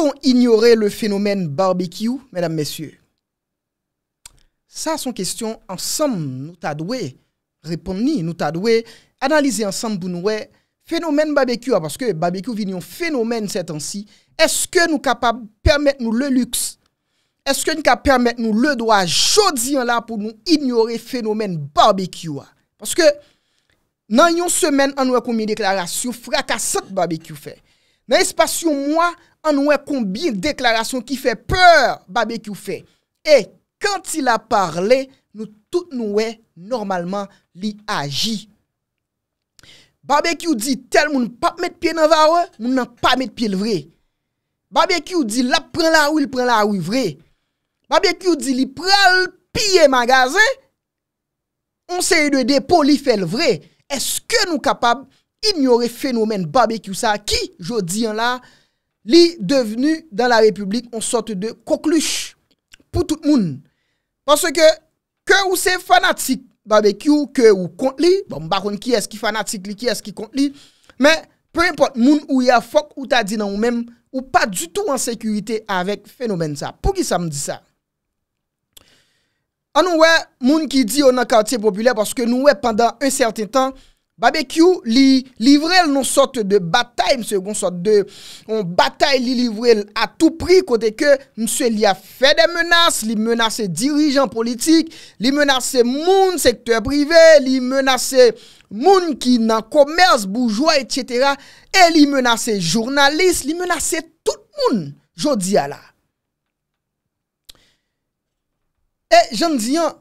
on ignorer le phénomène barbecue, mesdames, messieurs Ça, son question ensemble, nous t'adouer, répondre, nous t'adouer, analyser ensemble pour nous, phénomène barbecue, hein, parce que barbecue vient un phénomène cet temps Est-ce que nous capables de permettre nous le luxe Est-ce que nous capables permettre nous le droit aujourd'hui hein, là pour nous ignorer phénomène barbecue hein? Parce que dans une semaine, on a combien une déclarations fracassante barbecue fait. Dans l'espace mois, An nouè konbine deklarasyon ki fè pèr babè ki ou fè. E, kante il a parle, nou tout nouè normalman li aji. Babè ki ou di tel moun pa mèd piye nan vawè, moun nan pa mèd piye l vre. Babè ki ou di la pren la ou, il pren la ou vre. Babè ki ou di li prel piye magaze. On se y de de pou li fè l vre. Eske nou kapab ignore fenomen babè ki ou sa ki jodi an la? Li devenu dan la republik on sote de koklush pou tout moun. Panse ke ke ou se fanatik barbecue, ke ou kont li, bon m bakon ki eski fanatik li, ki eski kont li, men pou impot moun ou ya fok non ou ta di nan ou men, ou pa du tout an sekurite avèk fenomen sa. Pou ki sa m di sa? An nou wè moun ki di ou nan kantye populè panse ke nou wè pandan un sèrten tan, Babek you li livrel non sote de batay, mse, goun sote de batay li livrel a tou pri, kote ke mse li a fe de menas, li menas se dirijan politik, li menas se moun sektor prive, li menas se moun ki nan komers, boujwa, etc., e li menas se jounalist, li menas se tout moun, jodi a la. E jan diyan,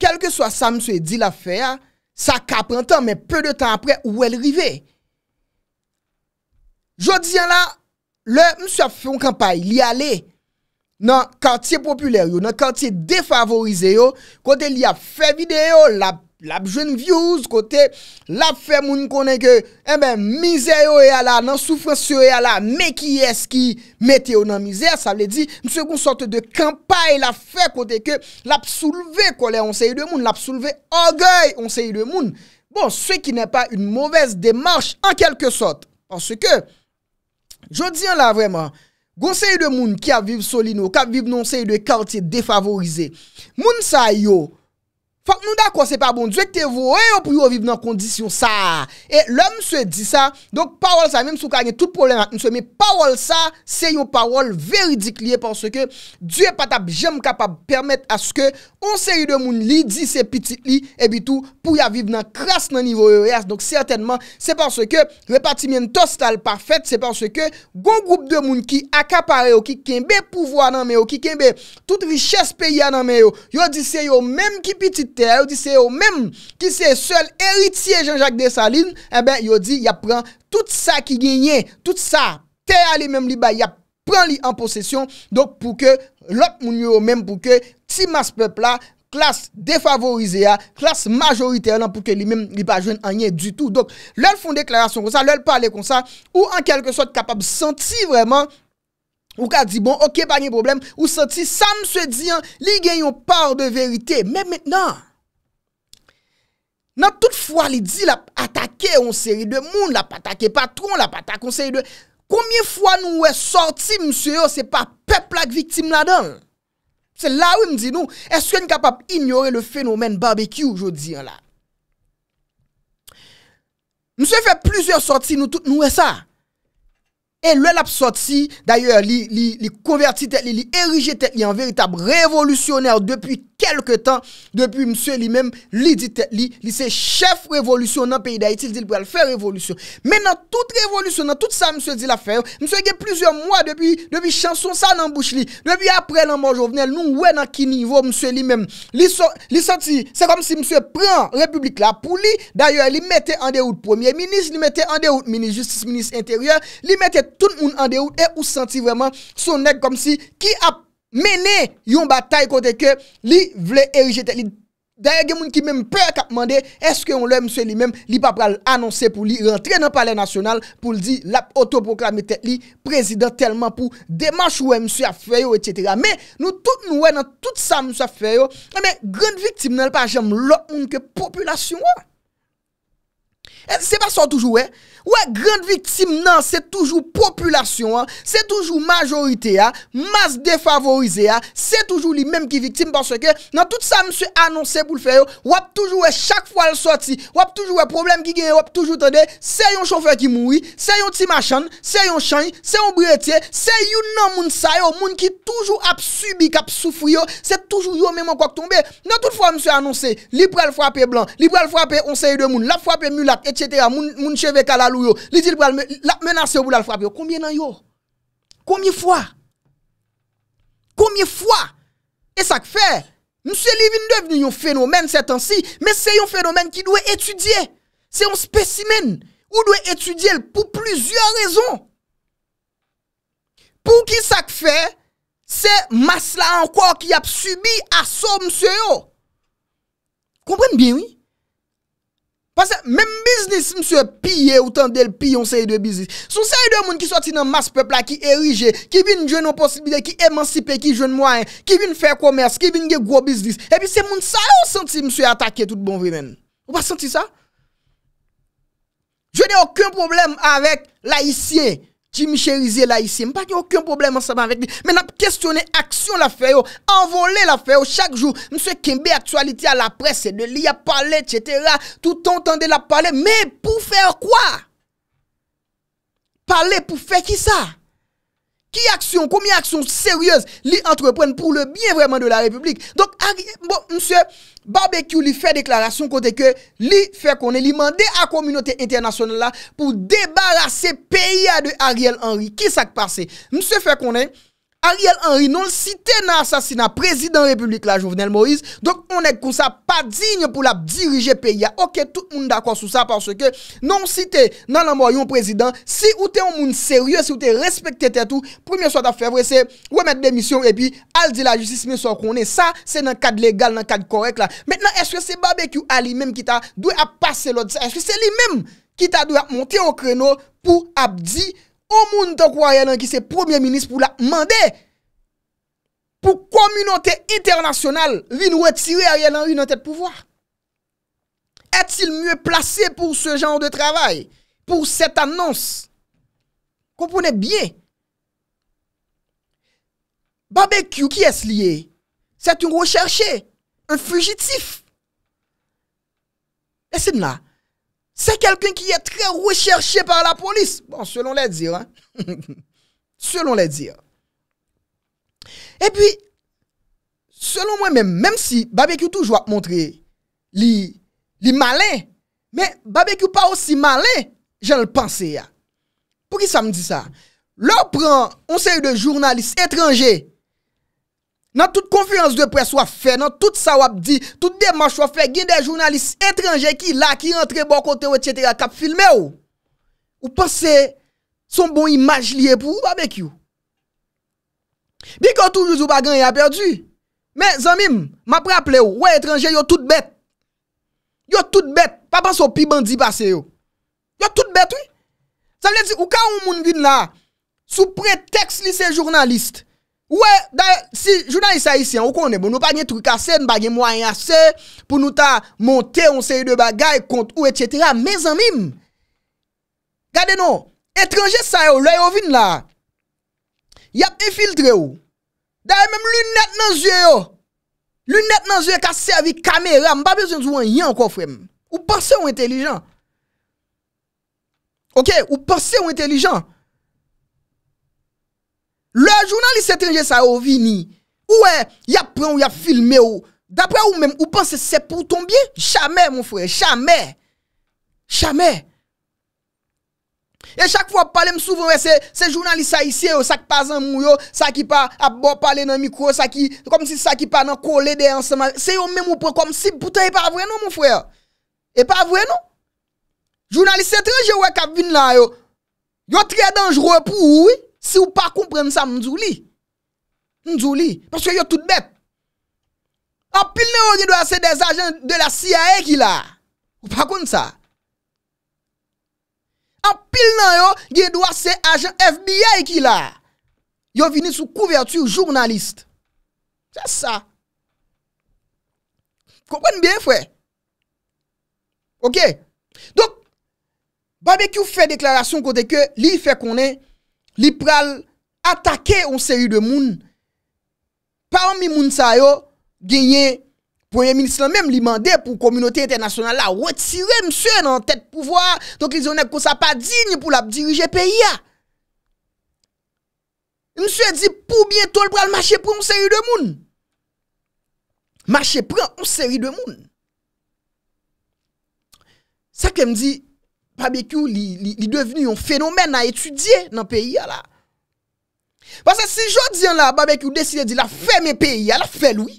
kelke so a sa mse di la fe a, Sa ka prentan, men peu de tan apre ou el rive. Jodiyan la, le msya Fionkampay li ale nan kantye popüler yo, nan kantye defavorize yo, kote li a fe vide yo la prentan. l ap jwen vyouz kote, l ap fè moun konen ke, e ben mizè yo e ala, nan soufres yo e ala, me ki eski, metè yo nan mizè, sa vle di, mse kon sort de kampay l ap fè kote ke, l ap souleve kole onseye de moun, l ap souleve orgay onseye de moun, bon, se ki nan pa yon mouvez demarche, an kelke sot, anse ke, jodi an la vreman, gonseye de moun ki ap viv solino, kap viv nonseye de kartye defavorize, moun sa yo, Fak nou da kwa se pa bon, dwek te vwoy yo pou yo viv nan kondisyon sa. E lom se di sa, donk pawol sa, menm sou kage tout problemat, menm se me pawol sa, se yo pawol veridik liye, panse ke dwe patab jem kapab permette aske on se yu de moun li, di se pitit li, e bitou pou ya viv nan kras nan nivou yo reas. Donk certainman, se panse ke repati men tostal parfet, se panse ke gon groub de moun ki akapare yo, ki kenbe pouvo ananmen yo, ki kenbe tout riches peyi ananmen yo, yo di se yo, menm ki pitit, Ou di se yo menm ki se sol eritiye Jean-Jacques Dessalines E ben yo di ya pren tout sa ki genyen Tout sa, te a li menm li ba Ya pren li an posesyon Donk pou ke lop moun yo menm pou ke Ti mas pepla, klas defavorize ya Klas majorite anan pou ke li menm li pa jwen anyen du tout Donk lel fon deklarasyon kon sa, lel pale kon sa Ou an kelke sot kapab senti vreman Ou ka di bon, ok pa genye problem Ou senti sa mse di an, li genyon par de verite nan tout fwa li di l ap atake on seri de moun, l ap atake patron, l ap atake on seri de... Koumyen fwa nou wè sorti msè yo, se pa peplak viktim la dan? Se la wè mdi nou, eske n kapap ignore le fenomen barbeky oujou dir la? Msè fè pluzèr sorti nou tout nou wè sa. E l l ap sorti, daye li konverti te, li erije te, li an veritab revolusyonèr depi tè. kelke tan, debi mswe li men, li se chef revolusyon nan peyi da iti, li dil pou al fè revolusyon. Men nan tout revolusyon, nan tout sa mswe di la fè, mswe ge plusieurs mois debi chanson sa nan bouche li, debi apre nan manjouvenel, nou wè nan ki nivou, mswe li men, li senti, se kom si mswe pran republik la, pou li, dayo, li mette andeout premier, minis, li mette andeout, minis, justis, minis, interieur, li mette tout moun andeout, e ou senti vèman son neg kom si, ki ap, Mene yon batay kote ke li vle erije te li daye gen moun ki mem pe kap mande eske yon lè mswe li mem li pa pral anonse pou li rentre nan pale nasyonal pou li di la autoproklame te li prezidentelman pou demache wè mswe a fweyo etc. Me nou tout nou wè nan tout sa mswe a fweyo, e me grand viktim nel pa jem lop moun ke populasyon wè. Se pa sa toujou wey. Wey, grande viktim nan, se toujou populasyon. Se toujou majorite ya. Mas defavorize ya. Se toujou li menm ki viktim. Panso ke nan tout sa mswe anonsè pou l'fè yo. Wap toujou wey, eh, chak fwa l'soti. Wap toujou wey, eh, problem ki genye. Wap toujou tède. Se yon choufè ki moui. Se yon timachan. Se yon chany. Se yon bretè. Se yon nan moun sa yo. Moun ki toujou ap subik, ap soufou yo. Se toujou yo menm an kwa ktoumbe. Nan tout fwa mswe anons etc. Moun, la menace la frappe Combien nan yo? Combien fois? Combien fois? Et ça que fait? Monsieur Livin devenu un phénomène cet temps mais c'est un phénomène qui doit étudier. C'est un spécimen. Ou doit étudier pour plusieurs raisons. Pour qui ça fait? C'est masse là encore qui a subi assaut monsieur yo. Comprenez bien, oui? Pase menm biznis mse piye ou tan del piyon se yi de biznis. Sou se yi de moun ki soti nan mas pepla ki erije, ki vin jenon posibide, ki emancipe, ki jen moyen, ki vin fè komers, ki vin gen gwo biznis. E pi se moun sa yon senti mse atake tout bon vi men. Ou pa senti sa? Je ne okun problem avek la isye. Jim Cherizier là ici, pas aucun problème ensemble avec lui. Mais n'a questionné action la fait envolé la fait chaque jour. Monsieur Kembe actualité à la presse de lui a parlé etc. Tout entendait la parler mais pour faire quoi Parler pour faire qui ça qui action, combien action sérieuse li entreprennent pour le bien vraiment de la République. Donc, bon, monsieur Barbecue lui fait déclaration côté que lui fait qu'on est demandé à la communauté internationale là pour débarrasser pays de Ariel Henry. Qui s'est passé? Monsieur fait qu'on Ariel Henry non l'cite nan asasina prezident republik la Jouvenel Moïse Donk mwen ek kousa pa digne pou la dirije peya Ok, tout moun d'akon sou sa parce ke Non l'cite nan nan mwen yon prezident Si ou te yon moun serye, si ou te respekte te tou Premier soit ap fevre se, wèmèd demisyon E pi, al di la justice mè son konè Sa, se nan kad legal, nan kad korek la Mètenan, eske se barbecue a li mèm ki ta dwe ap pase lò Eske se li mèm ki ta dwe ap monte yon kreno pou ap di peya O moun ta kwa a ye lan ki se premier minis pou la mande? Pou komunote internasyonal vin wetire a ye lan yon ente pouvwa? Etil mwen plase pou se jan de travay? Pou set annons? Kompone bie? Babekyu ki es liye? Set yon recherche? Un fugitif? Esen la? Se kelken ki e tre recherche par la polis. Bon, selon le dire. Selon le dire. E pi, selon mwen men, menm si Babekou toujwa montre li malen, men Babekou pa osi malen, jen l'pense ya. Pou ki sa m di sa? Le pran, on se yo de jounalist etranje, Nan tout konfiyans de pres wap fe, nan tout sa wap di, tout demas wap fe, gin de jounalist etranje ki la ki entre bon kote ou etchetera kap filme ou, ou pase son bon imaj liye pou ou wabek you. Bi kon toujou zou bagan ya perdi, men zanmim, ma praple ou, woy etranje yo tout bet, yo tout bet, pa panso pi bandi pase yo, yo tout bet ou, sa mle di, ou ka ou moun gwen la, sou pretext li se jounalist, Ouè, daye, si, jounan yi sa yi si an, ou konen bon, nou pa gen trik ase, nou pa gen mwany ase, pou nou ta monte yon seri de bagay, kont ou, etc. Mezan mim, gade nou, etranje sa yo, lè yo vin la, yap e filtre yo, daye, mèm lunet nan zye yo, lunet nan zye yo ka servi kamera, mba bezon zwo yon kofre m, ou pase ou entelijan? Ok, ou pase ou entelijan? Le jounalist sè trinje sa yo vini Ouè, ya pran ou ya filme ou Dapre ou mèm, ou panse se pou ton bie Chame moun fwe, chame Chame E chak fwa pale m souven wè Se jounalist sa isye yo, sa ki pazan moun yo Sa ki pa ap bo pale nan mikro Sa ki, kom si sa ki pa nan kole de ansama Se yo mèm ou pran, kom si poutan e pa avwè nou moun fwe E pa avwè nou Jounalist sè trinje wè kab vini la yo Yo tre dangjro pou ou wè Si ou pa kompren sa mdjou li. Mdjou li. Paske yo tout bet. An pil nan yo, ye do ase des ajen de la CIA ki la. Ou pa kon sa. An pil nan yo, ye do ase ajen FBI ki la. Yo vini sou kouvertu ou jounalist. Sa sa. Konwen bien fwe. Ok. Dok. Babek yo fwe deklarasyon kote ke li fwe konen li pral atake ou seri de moun, parmi moun sa yo, genyen, pwoyen ministran, menm li mande pou komunote internasyonal la, wetire mswe nan tet pouvoar, donk li zonèk kousa pa digne pou la dirije pe ya. Mswe di, pou bientol pral mache pran ou seri de moun. Mache pran ou seri de moun. Sakrem di, Babekou li deveni yon fenomen na etudye nan peyi ya la. Basè si jodi an la, babekou deside di la ferme peyi ya la ferme loui.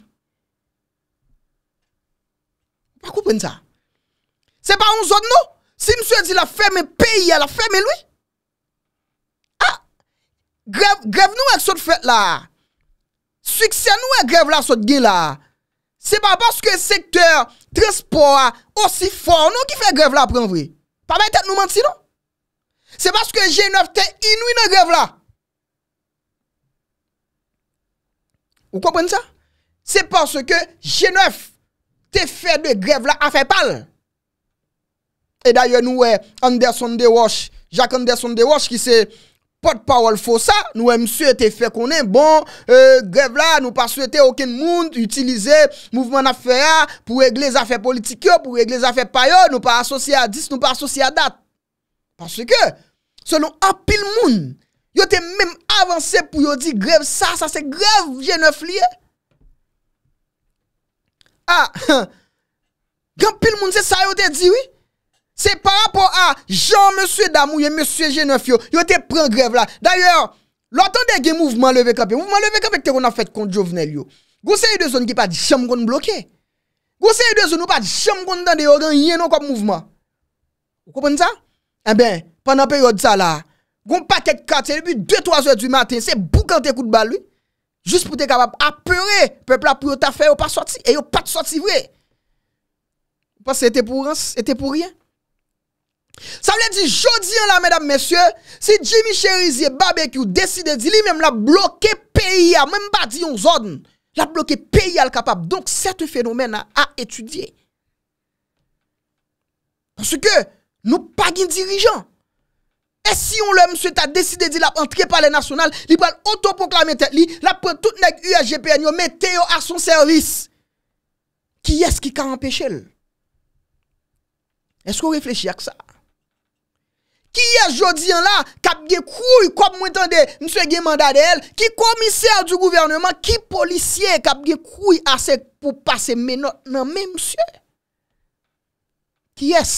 Ma koupen ta? Se pa on zon nou? Si mswe di la ferme peyi ya la ferme loui? Ha! Grev nou e sot fèt la. Suiksyan nou e grev la sot gè la. Se pa baske sektèr transport osi fon nou ki fè grev la pranvriy. Pa mwen tet nou ment si nou? Se baske G9 te inoui nou grev la. Ou kompwen sa? Se baske G9 te fe de grev la a fe pal. E daye nou Anderson de Roche, Jacques Anderson de Roche ki se... Pot pawol fosa, nou em eh, sou ete fe konen, bon, euh, grev la, nou pa sou ete oken moun, utilize mouvman afeya pou regle zafè politik yo, pou regle zafè payo, nou pa asosye a dis, nou pa asosye a dat. Paswe ke, selon apil moun, yo te menm avanse pou yo di grev sa, sa se grev jenof liye. A, ah, gen apil moun se sa yo te diwi? Se par rapport a Jean-Monsieur Damouye, Monsieur Gennefio, yo te pren greve la. D'ailleurs, l'autant de gen mouvment levé kapè, mouvment levé kapè kè kon a fèt kon Jovenel yo. Gou se yon de zon ki pa di jam kon blokè. Gou se yon de zon ou pa di jam kon dan de yon yon yon kon mouvment. Yon koupen sa? E ben, panan pe yon de sa la, goun pa kèk katè, lè bi 2-3 ouè du matè, se boukantè kout balou. Jous pou te kapap apere, pepla pou yon ta fè, yon pa sorti, e yon pat sorti vwè. Yon pa se etè pou rans, etè pou riyen. Sa wè di jodi an la, mèdame, mèsyè, si Jimmy Cherizier, babè ki ou deside di li, mèm la bloke peyi al, mèm ba di yon zon, la bloke peyi al kapab. Donk, sete fenomen a etudye. Pansè ke nou pagin dirijan. E si yon lèm sou et a deside di la entri par le nasyonal, li pral autopoklamete li, la pral toutenek UAGPN yo, mette yo a son servis. Ki es ki ka empèche lè? Esko reflechi ak sa? Ki es jodi an la kap ge kouy kom mwen tande, mswe gen manda de el, ki komiser du gouvernement, ki polisye kap ge kouy ase pou pase menot nan men mswe? Ki es?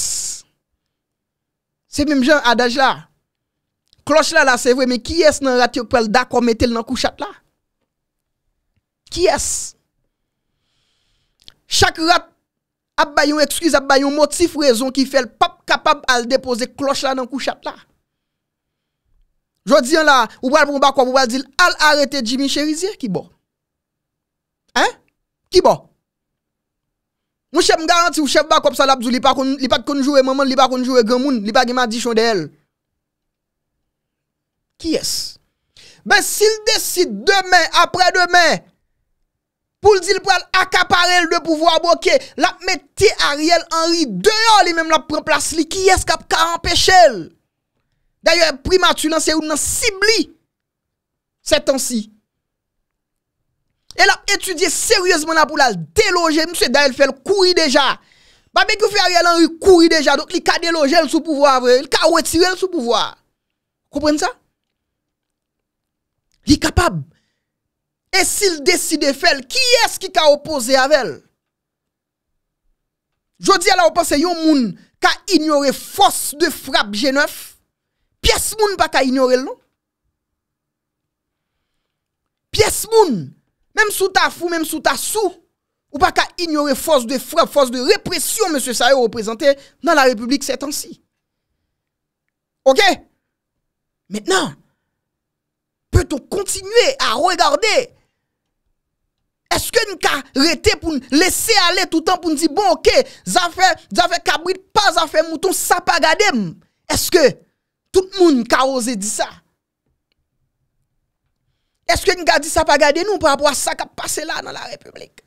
Se mwen jen adaj la, kloch la la se vwe, mi ki es nan rati pou el da kom etel nan kouchat la? Ki es? Chak rat, ap bayon ekskiz, ap bayon motif rezon ki fel pap kapab al depoze kloch la nan kouchat la. Jodi an la, ou bral brou bako, ou bral dil al arete Jimmy Cherizier, ki bo? Hein? Ki bo? Mwen chep m garanti ou chep bako ap salap zou li pa konjou e maman, li pa konjou e gaman, li pa giman di chon de el. Ki es? Ben, sil desi demen, apre demen, pou l di l pral akapare l de pouvoi boke, la mette Ariel Henry deyo, li menm la pren plas li, ki eskap ka anpeche l. Dayo, primatu lan se ou nan sibli, setan si. El la etudye seryosman la pou l al deloje, mse daye l fel kouri deja. Ba be koufe Ariel Henry kouri deja, doke li ka deloje l sou pouvoi avre, li ka wetire l sou pouvoi. Kouprene sa? Li kapab? Et s'il décide de faire, qui est-ce qui a opposé à elle? Je dis à la yon moun ka ignoré force de frappe G9. Pièce moun pas ka ignorer non. Pièce moun, même sous ta fou, même sous ta sou, ou pas ka ignorer force de frappe, force de répression, monsieur Sayo représenté dans la République ces temps-ci. Ok? Maintenant, peut-on continuer à regarder est-ce que nous arrêter pour laisser aller tout le temps pour nous dire, bon, ok, ça fait, pas ça fait mouton, ça pas garder Est-ce que tout le monde a osé dire ça? Est-ce que nous avons dit ça pas garder nous par rapport à ça qui a passé là dans la République?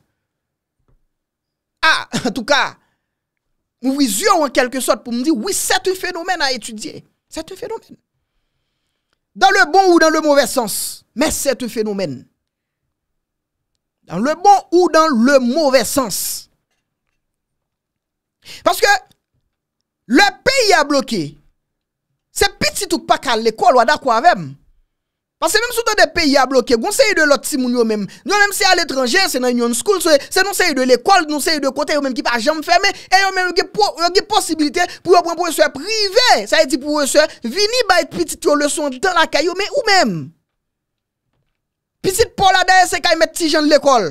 Ah, en tout cas, nous visions en quelque sorte pour nous dire, oui, c'est un phénomène à étudier. C'est un phénomène. Dans le bon ou dans le mauvais sens, mais c'est un phénomène. Dan le bon ou dan le mowè sens. Paske le peyi a bloke, se pititouk pa kal l'ekol wada kwa avèm. Paske mèm sou ta de peyi a bloke, goun se yi de lot si moun yon mèm. Yon mèm se al etranje, se nan yon school, se nou se yi de l'ekol, nou se yi de kote, yon mèm ki pa jam fermè. E yon mèm yon gè posibilite pou yon pwenpwen se privè. Se yi di pou yon se vini bayt pititouk le son tan la kayo mèm ou mèm. Pisit pola dey se kay met ti jen l'ekol.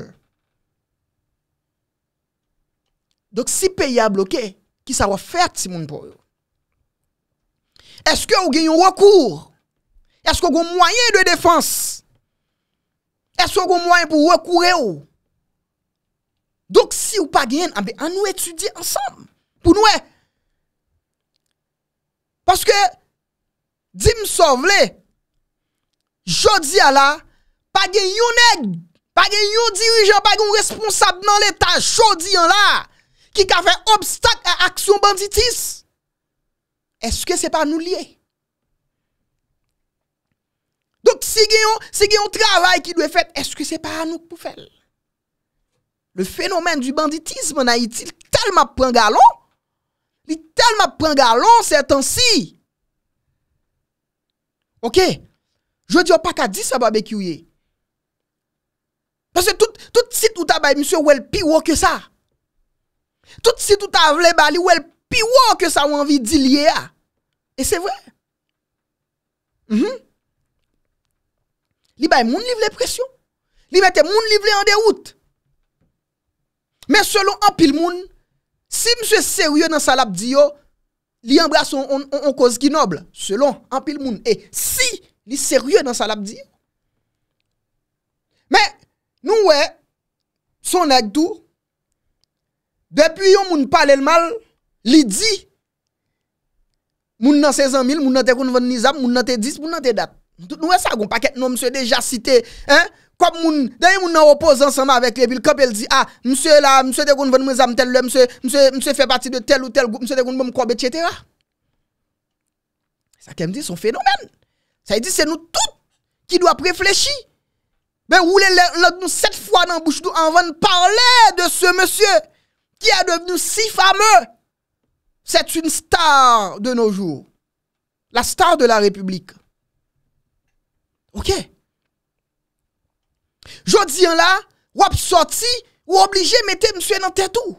Dok si peyi a bloke, ki sa wafet si moun polo. Eske ou genyon rekour? Eske ou goun mwayen dey defans? Eske ou goun mwayen pou rekoure ou? Dok si ou pa genyon, an be an nou etudi ansam. Pou nou e. Paske, di msov le, jodi a la, pa gen yon neg, pa gen yon dirijan, pa gen yon responsab nan l'etaj chodiyan la, ki ka fe obstak a aksyon banditis, eske se pa nou liye? Dok si gen yon travay ki lou e fet, eske se pa nou pou fel? Le fenomen di banditisme na iti, li tel ma pren galon, li tel ma pren galon setan si. Ok, jodi yo pa ka disa ba bek yoye, Pase tout sit ou ta baye msye ou el piwo ke sa. Tout sit ou ta vle bali ou el piwo ke sa ou anvi di liye a. E se vre. Li baye moun livle presyon. Li mette moun livle an de wout. Men selon an pil moun, si msye serye nan salap diyo, li embras on koz ki noble. Selon an pil moun. E si li serye nan salap diyo, Nous, ouais, son tout, depuis on moun parle le mal, li dit, moun nan 16 000, moun nan te kon nan te 10, moun Nous, ouais, ça, un paquet monsieur déjà cité, hein? Comme moun, d'ailleurs, moun nan ensemble avec les villes, comme elle dit, ah, monsieur là, monsieur te kon monsieur, monsieur, monsieur fait partie de tel ou tel groupe, monsieur te kon etc. Ça, qu'elle me dit, son phénomène. Ça dit, c'est nous tous qui doit réfléchir. Ben, roulez l'autre nous sept fois dans la bouche nous avant de parler de ce monsieur qui est devenu si fameux. C'est une star de nos jours. La star de la République. Ok? Jodi en là, avez sorti, ou obligé de mettre monsieur dans tête tout.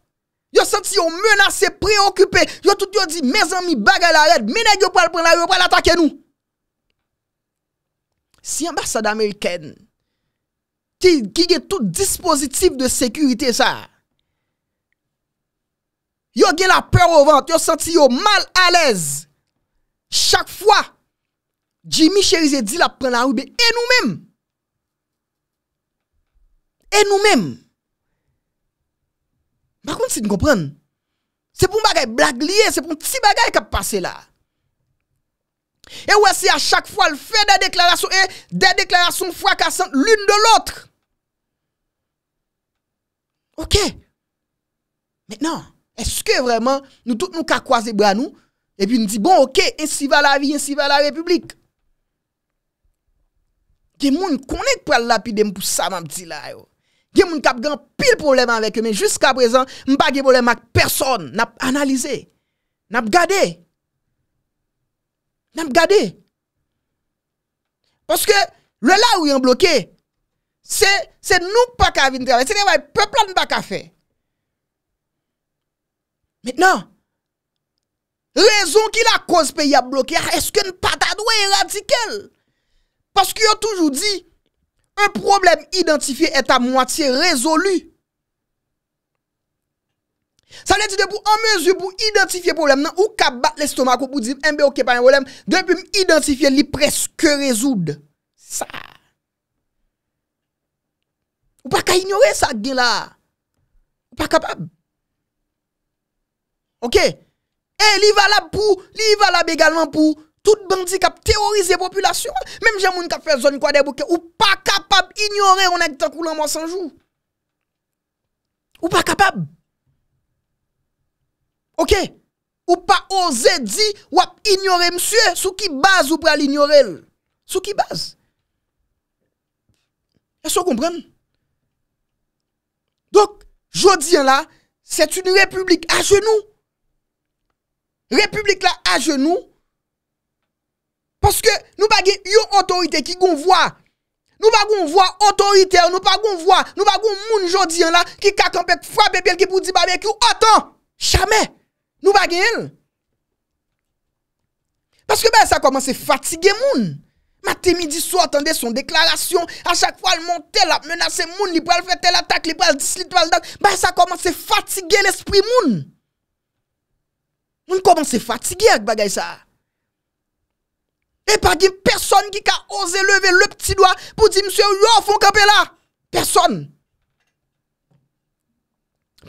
Yo senti yo menase preokupè. Yo tout yo di, mezan mi bagay la red. Menèk yo pral pranay, yo pral atake nou. Si yon basa d'Ameriken, ki gen tout dispositif de sekurite sa, yo gen la pranay, yo senti yo mal alèz. Chak fwa, Jimmy Cherise di la pranay, e nou mèm. E nou mèm. Bakoun si nou kompren, se pou bagay blag liye, se pou ti bagay kap pase la. E wese a chak fwa l fwe de deklarasyon, e de deklarasyon fwa kason loun de lotre. Ok, menan, eske vreman nou tout nou kakwaze bran nou, e pi nou di bon ok, ensi va la vi, ensi va la republik. Gen moun konen kwa lapidem pou sa man pti la yo. gen moun kap gen pile problème avec eux mais jusqu'à présent m'pa gen problème avec personne n'a analysé n'a regardé n'a regardé parce que le là où ils ont bloqué c'est c'est nous pas ka vinn travailler c'est le peuple n'a pas qu'à faire maintenant raison qui la cause pays a bloqué est-ce que nous pas éradiquer parce qu'ils ont toujours dit Un problem identifiye et a mwatiye rezolu. Sa le ti de pou an mezu pou identifiye problem nan ou ka bat lestomako pou di m eh mbe oke pa yon problem, de pou m identifiye li preske rezoud. Sa. Ou pa ka ignore sa gen la. Ou pa kapab. Ok. E eh, li valab pou, li valab egalman pou. Tout bandi kap teorize populasyon Mem jè moun kap fè zon kwa debouke Ou pa kapab ignorè Ou pa kapab Ou pa ose di Ou ap ignorè msye Sou ki baz ou pral ignorè Sou ki baz E so kompran Donk Jodi an la C'est une republik a genou Republik la a genou Paske nou bagye yon otorite ki goun vwa. Nou bagyoun vwa otorite, nou bagyoun vwa, nou bagyoun moun jodi an la ki kakan pek fwa pepel ki pou di babye ki yon otan. Chame, nou bagye yon. Paske baye sa komanse fatige moun. Mati midi sou atende son deklarasyon, a chak fwa al montel ap menase moun, li pou al fwe tel atak, li pou al disli, li pou al dak. Baye sa komanse fatige l espri moun. Moun komanse fatige ak bagay sa a. E pa gen person ki ka ose leve le pti doa pou di msye ou yo fon kape la. Person.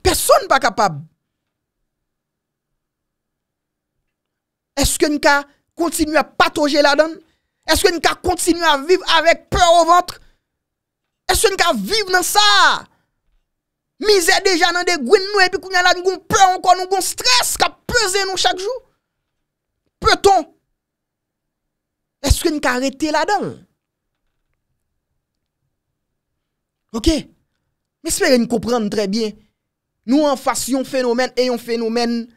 Person pa kapab. Eske n ka kontinu a patoje la don? Eske n ka kontinu a viv avèk peur ou vantre? Eske n ka viv nan sa? Mize dejan nan de gwen noue pi kou nyan lan goun peur an konon goun stres ka peze nou chak jou? Pe ton? Est-ce que nous can arrêter là-dedans? Ok? Mais espérez nous comprendre très bien. Nous en fassions phénomène et yon phénomène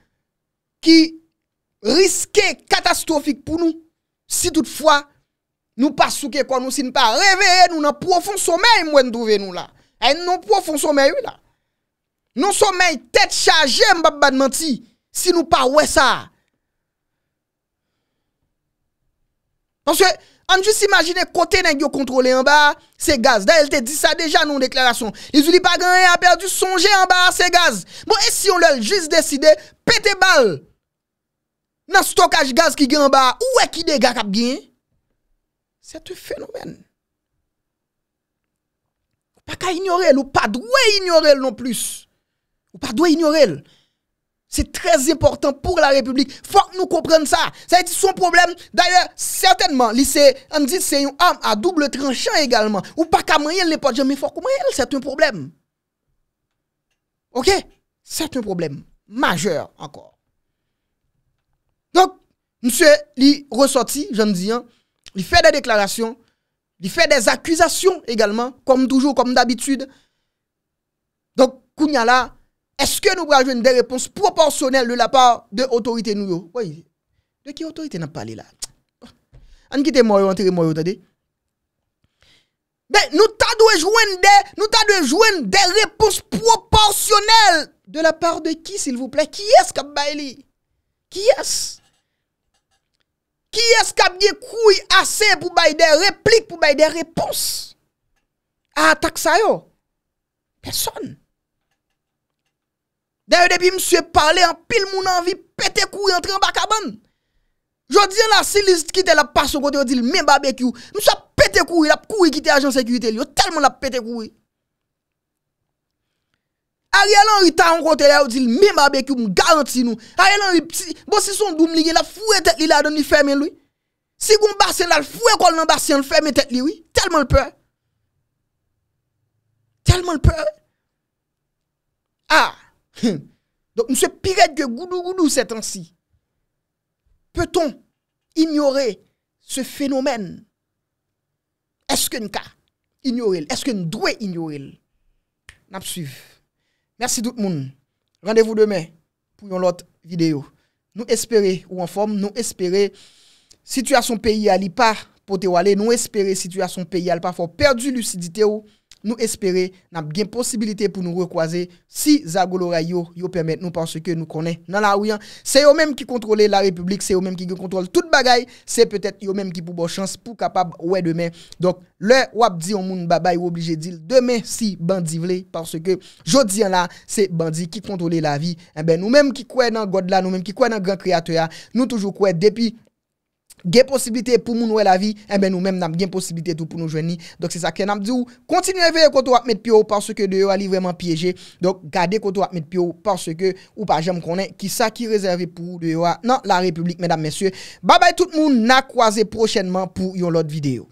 qui risquait catastrophique pour nous si toutefois nous passons ce qui est quoi. Nous si nous ne pas rêver, nous nous profons sommeil mouè nous trouvez nous là. Et nous nous profons sommeil oui là. Nous sommeil tête chargée mbap badmenti si nous ne pas ouè ça. An jis imagine kote nan gyo kontrole an ba se gaz. Da el te di sa deja nan deklarasyon. Li zuli pa gen a perdi sonje an ba se gaz. Bon e si on lel jis deside pete bal nan stokaj gaz ki gen an ba ou e ki de gagap gen. Se te fenomen. Ou pa ka ignorel ou pa dwe ignorel non plus. Ou pa dwe ignorel. C'est très important pour la République. Faut que nous comprenions ça. Ça été son problème. D'ailleurs, certainement, lycée, on dit c'est une arme à double tranchant également. Ou pas qu'à n'est pas potes, mais faut c'est un problème. OK C'est un problème majeur encore. Donc, monsieur, il ressortit, je ne dis, hein. il fait des déclarations, il fait des accusations également, comme toujours, comme d'habitude. Donc, Kounia Eske nou brajwen de repons proporsyonel de la par de otorite nou yo? Woy, de ki otorite nan pale la? An kite mwoyo, an tire mwoyo tade? Be, nou ta dwejwen de repons proporsyonel de la par de ki, sil vouple? Ki es kap bay li? Ki es? Ki es kap diye kouy ase pou bay de replik, pou bay de repons? A tak sayo? Personn? Dè yon depi mswe pale an pil moun anvi pete kou yon tren baka ban. Jodi yon la silist kite la pa son kote yon dil men ba bekyou. Mswe pete kou yon la pou kou yon kite ajan sekurite li. Yon telman la pete kou yon. A rè lan yon ta yon kote yon dil men ba bekyou moun garanti nou. A rè lan yon, bo si son dou mligye la fouye tet li la don yon ferme lwi. Si goun basen la fouye kol nan basen ferme tet li wii. Telman lpè. Telman lpè. Arr. Ah. Hmm. Donc, monsieur pirate de goudou goudou cette temps-ci. Peut-on ignorer ce phénomène? Est-ce que cas ignorer? Est-ce que doit devons ignorer? Merci tout le monde. Rendez-vous demain pour une autre vidéo. Nous espérons ou en forme, nous espérons situation pays à l'IPA pour te aller, nous espérons situation pays à pas pour perdre lucidité ou Nou espere nam gen posibilite pou nou rekwaze. Si zagolora yo, yo permette nou panse ke nou konen nan la ouyan. Se yo menm ki kontrole la republik, se yo menm ki gen kontrole tout bagay. Se peutet yo menm ki pou bo chans pou kapab we demen. Donk le wap di yon moun baba yo oblije dil. Demen si bandi vle, panse ke jodi an la, se bandi ki kontrole la vi. E eh ben nou menm ki kwe nan Godla, nou menm ki kwe nan Gran Kreatoya. Nou toujou kwe depi. gen posibilite pou moun wè la vi, e ben nou menm nanm gen posibilite tou pou nou jwen ni, dok se sa ken nanm di ou, kontinue veyo koto akmet pyo, parce ke deyo a li vreman pyeje, dok gade koto akmet pyo, parce ke ou pa jèm konen, ki sa ki rezerve pou deyo a nan la republik, mèdam mèsyè, babay tout moun na kwaze prochenman pou yon lot videyo.